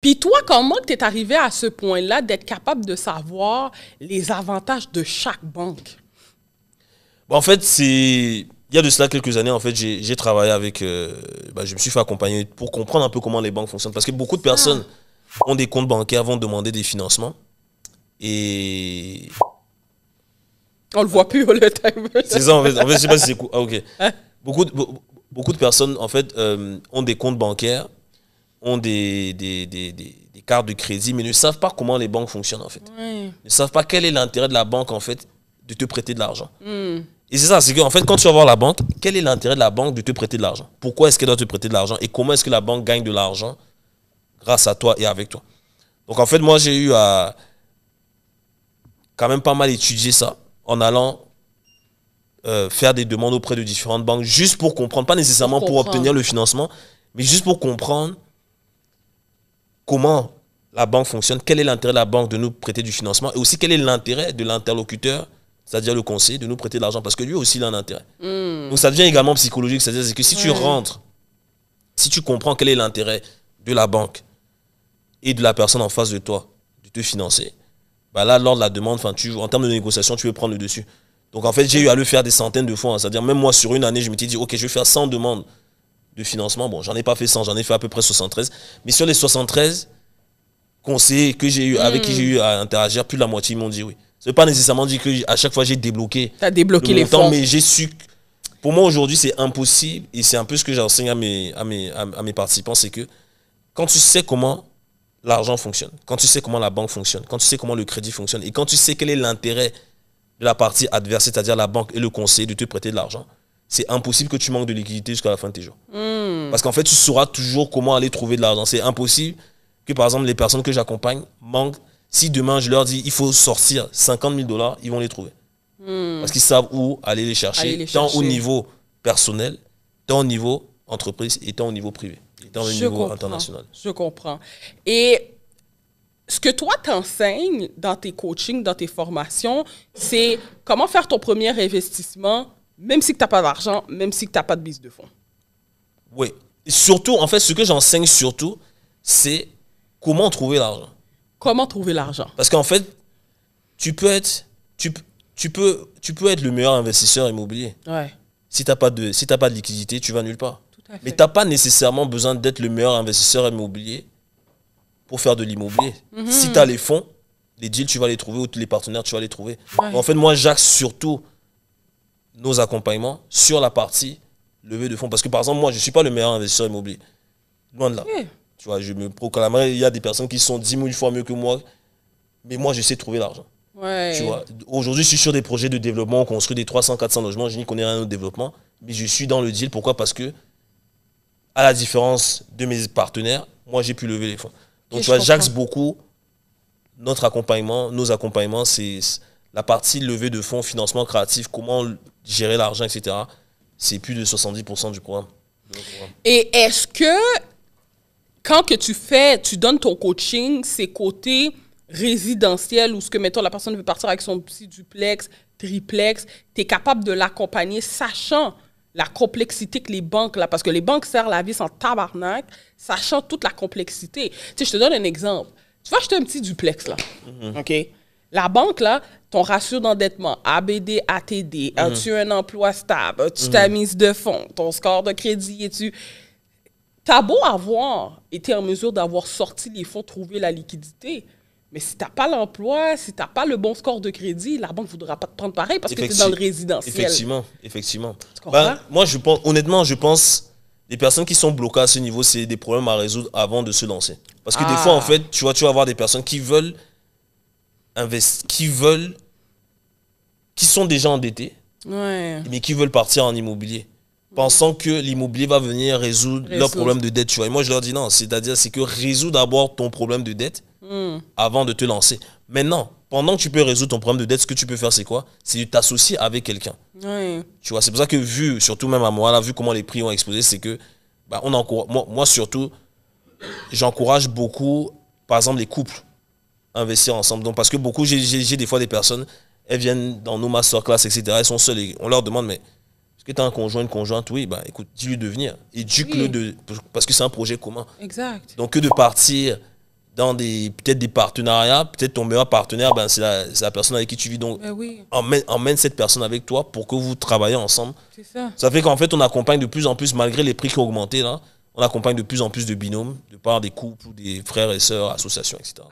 Puis toi, comment tu es arrivé à ce point-là d'être capable de savoir les avantages de chaque banque? en fait, c'est... Il y a de cela quelques années, en fait, j'ai travaillé avec... Euh, bah, je me suis fait accompagner pour comprendre un peu comment les banques fonctionnent. Parce que beaucoup de ah. personnes ont des comptes bancaires, vont demander des financements. Et... On le voit plus, le timer. C'est ça, en fait. je sais pas si c'est... Ah, ok. Hein? Beaucoup, de, beaucoup de personnes, en fait, euh, ont des comptes bancaires ont des, des, cartes de crédit, mais ne savent pas comment les banques fonctionnent, en fait. Ils Ne savent pas quel est l'intérêt de la banque, en fait, de te prêter de l'argent. Hmm. Et c'est ça, c'est qu'en fait, quand tu vas voir la banque, quel est l'intérêt de la banque de te prêter de l'argent Pourquoi est-ce qu'elle doit te prêter de l'argent Et comment est-ce que la banque gagne de l'argent grâce à toi et avec toi Donc en fait, moi, j'ai eu à quand même pas mal étudier ça en allant euh, faire des demandes auprès de différentes banques juste pour comprendre, pas nécessairement pour obtenir le financement, mais juste pour comprendre comment la banque fonctionne, quel est l'intérêt de la banque de nous prêter du financement et aussi quel est l'intérêt de l'interlocuteur, c'est-à-dire le conseiller, de nous prêter de l'argent parce que lui aussi il a un intérêt. Hmm. Donc ça devient également psychologique, c'est-à-dire que si tu rentres, si tu comprends quel est l'intérêt de la banque et de la personne en face de toi de te financer, bah là, lors de la demande, tu, en termes de négociation, tu veux prendre le dessus. Donc en fait, j'ai eu à le faire des centaines de fois. Hein. c'est-à-dire, même moi, sur une année, je m'étais dit, OK, je vais faire 100 demandes de financement. Bon, j'en ai pas fait 100, j'en ai fait à peu près 73. Mais sur les 73 conseillers que j'ai eu, avec qui j'ai eu à interagir, plus de la moitié m'ont dit oui. C'est pas nécessairement dit que à chaque fois j'ai débloqué. as débloqué les fonds. mais j'ai su. Pour moi aujourd'hui c'est impossible et c'est un peu ce que j'enseigne à mes, à mes, à mes participants, c'est que quand tu sais comment l'argent fonctionne, quand tu sais comment la banque fonctionne, quand tu sais comment le crédit fonctionne et quand tu sais quel est l'intérêt de la partie adverse, c'est-à-dire la banque et le conseil de te prêter de l'argent, c'est impossible que tu manques de liquidité jusqu'à la fin de tes jours. Hmm. Parce qu'en fait, tu sauras toujours comment aller trouver de l'argent. C'est impossible que, par exemple, les personnes que j'accompagne manquent. Si demain, je leur dis, il faut sortir 50 000 dollars, ils vont les trouver. Hmm. Parce qu'ils savent où aller les chercher, tant au niveau personnel, tant au niveau entreprise et tant au niveau privé, et tant au niveau international. Je comprends. Et ce que toi t'enseignes dans tes coachings, dans tes formations, c'est comment faire ton premier investissement même si tu n'as pas d'argent, même si tu n'as pas de bise de fonds. Oui. surtout, en fait, ce que j'enseigne surtout, c'est comment trouver l'argent. Comment trouver l'argent Parce qu'en fait, tu peux être tu, tu, peux, tu peux être le meilleur investisseur immobilier. Ouais. Si tu n'as pas, de, si pas de liquidité, tu vas nulle part. Tout Mais tu n'as pas nécessairement besoin d'être le meilleur investisseur immobilier pour faire de l'immobilier. Mhm. Si tu as les fonds, les deals, tu vas les trouver ou les partenaires, tu vas les trouver. En fait, moi, j'axe surtout nos accompagnements sur la partie levée de fonds. Parce que par exemple, moi, je ne suis pas le meilleur investisseur immobilier. Loin de là. Tu vois, je me proclamerai, il y a des personnes qui sont 10 000 fois mieux que moi, mais moi, je sais trouver l'argent. Tu aujourd'hui, je suis sur des projets de développement, on construit des 300-400 logements, je n'y connais rien au développement, mais je suis dans le deal. Pourquoi Parce que, à la différence de mes partenaires, moi, j'ai pu lever les fonds. Donc, tu vois, j'axe beaucoup notre accompagnement, nos accompagnements, c'est la partie levée de fonds, financement créatif, comment gérer l'argent, etc., c'est plus de 70% du programme. Et est-ce que quand que tu fais, tu donnes ton coaching, ces côtés résidentiels ou ce que, mettons, la personne veut partir avec son petit duplex, triplex, tu es capable de l'accompagner sachant la complexité que les banques, là, parce que les banques servent la vie sans tabarnak, sachant toute la complexité. Tu je te donne un exemple. Tu vas acheter un petit duplex, là. Mhm. OK? La banque, là, ton ratio d'endettement, ABD, ATD, tu mhm. as-tu un emploi stable, tu mmh. ta de fonds, ton score de crédit, et tu T'as beau avoir été en mesure d'avoir sorti les fonds, trouver la liquidité, mais si t'as pas l'emploi, si t'as pas le bon score de crédit, la banque voudra pas te prendre pareil parce que es dans le résidentiel. Effectivement, effectivement. Ben, moi, je pense, honnêtement, je pense les personnes qui sont bloquées à ce niveau, c'est des problèmes à résoudre avant de se lancer. Parce que des fois, en ah. fait, tu vois, tu vas avoir des personnes qui veulent qui veulent, qui sont déjà endettés, mais qui veulent partir en immobilier pensant que l'immobilier va venir résoudre, leur problème de dette. Tu vois. Et moi, je leur dis non, c'est-à-dire c'est que résous d'abord ton problème de dette hmm. avant de te lancer. Maintenant, pendant que tu peux résoudre ton problème de dette, ce que tu peux faire, c'est quoi C'est de t'associer avec quelqu'un. Tu vois, c'est pour ça que vu, surtout même à moi, là, vu comment les prix ont explosé, c'est que bah, on encourage, moi, moi surtout, j'encourage beaucoup, par exemple, les couples investir ensemble. Donc, parce que beaucoup, j'ai des fois des personnes, elles viennent dans nos masterclass, etc. Elles sont seules et on leur demande, mais est-ce que tu as un conjoint, une conjointe Oui, bah écoute, dis-lui de venir. Éduque-le Parce que c'est un projet commun. Exact. Donc, que de partir dans des peut-être des partenariats, peut-être ton meilleur partenaire, ben, c'est la, personne avec qui tu vis. Donc, ben emmène, cette personne avec toi pour que vous travaillez ensemble. Ça. ça. fait qu'en fait, on accompagne de plus en plus, malgré les prix qui ont augmenté, on accompagne de plus en plus de binômes, de part des couples des frères et sœurs, associations, etc.